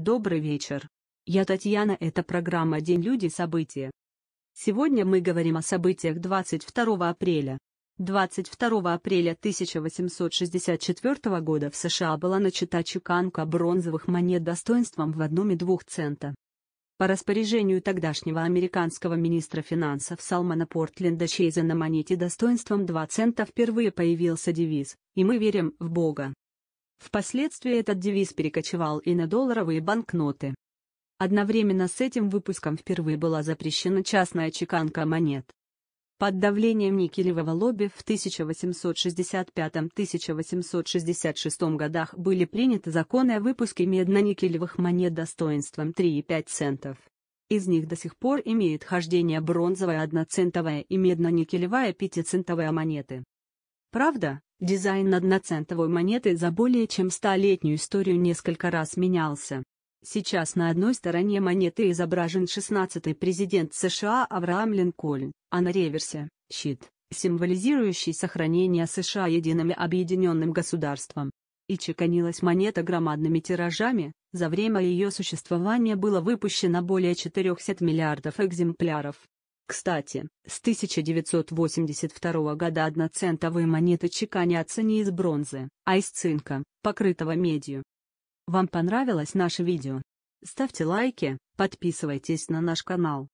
Добрый вечер. Я Татьяна, это программа «День люди. События». Сегодня мы говорим о событиях 22 апреля. 22 апреля 1864 года в США была начата чеканка бронзовых монет достоинством в одном и двух цента. По распоряжению тогдашнего американского министра финансов Салмана Портленда Чейза на монете достоинством 2 цента впервые появился девиз «И мы верим в Бога». Впоследствии этот девиз перекочевал и на долларовые банкноты. Одновременно с этим выпуском впервые была запрещена частная чеканка монет. Под давлением никелевого лобби в 1865-1866 годах были приняты законы о выпуске медно-никелевых монет достоинством 3,5 центов. Из них до сих пор имеют хождение бронзовая 1-центовая и медно-никелевая 5-центовая монеты. Правда, Дизайн одноцентовой монеты за более чем столетнюю историю несколько раз менялся. Сейчас на одной стороне монеты изображен 16-й президент США Авраам Линкольн, а на реверсе – щит, символизирующий сохранение США единым и объединенным государством. И чеканилась монета громадными тиражами, за время ее существования было выпущено более 400 миллиардов экземпляров. Кстати, с 1982 года одноцентовые монеты чеканятся не из бронзы, а из цинка, покрытого медью. Вам понравилось наше видео? Ставьте лайки, подписывайтесь на наш канал.